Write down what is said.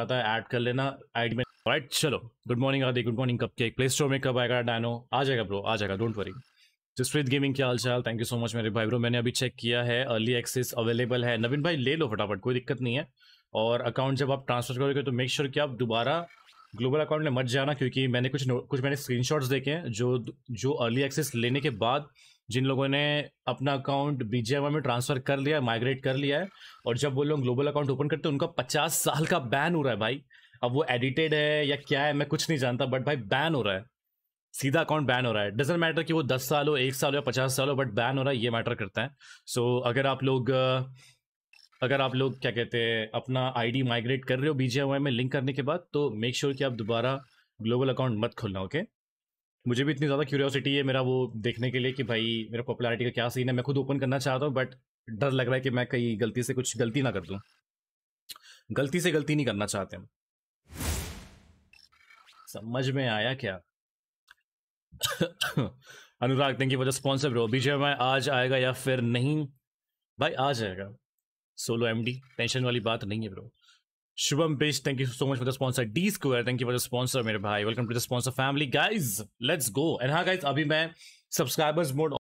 आता है ऐड कर लेना आईडी में राइट चलो good morning Aadi good morning कब केक प्ले स्टोर में कब आएगा डायनो आ जाएगा ब्रो आ जाएगा डोंट वरी जसप्रीत गेमिंग क्या हालचाल थैंक यू सो मच मेरे भाई ब्रो मैंने अभी चेक किया है अर्ली एक्सेस अवेलेबल है नवीन भाई ले लो फटाफट कोई दिक्कत नहीं है और अकाउंट जब आप ट्रांसफर करोगे तो मेक श्योर sure कि आप दोबारा ग्लोबल अकाउंट में मत जाना क्योंकि मैंने कुछ कुछ मैंने शॉट्स देखे हैं जो जो अर्ली एक्सेस लेने के बाद जिन लोगों ने अपना अकाउंट बी में ट्रांसफ़र कर लिया माइग्रेट कर लिया है और जब वो लोग ग्लोबल अकाउंट ओपन करते हैं उनका पचास साल का बैन हो रहा है भाई अब वो एडिटेड है या क्या है मैं कुछ नहीं जानता बट भाई बैन हो रहा है सीधा अकाउंट बैन हो रहा है डजेंट मैटर कि वो दस साल हो एक साल हो या पचास साल हो बट बैन हो रहा है ये मैटर करता है सो so, अगर आप लोग अगर आप लोग क्या कहते हैं अपना आईडी माइग्रेट कर रहे हो बीजेएमआई में लिंक करने के बाद तो मेक श्योर sure कि आप दोबारा ग्लोबल अकाउंट मत खोलना ओके मुझे भी इतनी ज़्यादा क्यूरियोसिटी है मेरा वो देखने के लिए कि भाई मेरा पॉपुलैरिटी का क्या सीन है मैं खुद ओपन करना चाहता हूँ बट डर लग रहा है कि मैं कहीं गलती से कुछ गलती ना कर दूँ गलती से गलती नहीं करना चाहते हम समझ में आया क्या Anurag thank you for the sponsor bro BJMI आज आएगा या फिर नहीं भाई आ जाएगा सोलो एमडी टेंशन वाली बात नहीं है ब्रो शुभम बिश thank you so much for the sponsor D square thank you for the sponsor मेरे भाई welcome to the sponsor family guys let's go and हाँ गाइज अभी मैं सब्सक्राइबर्स मोड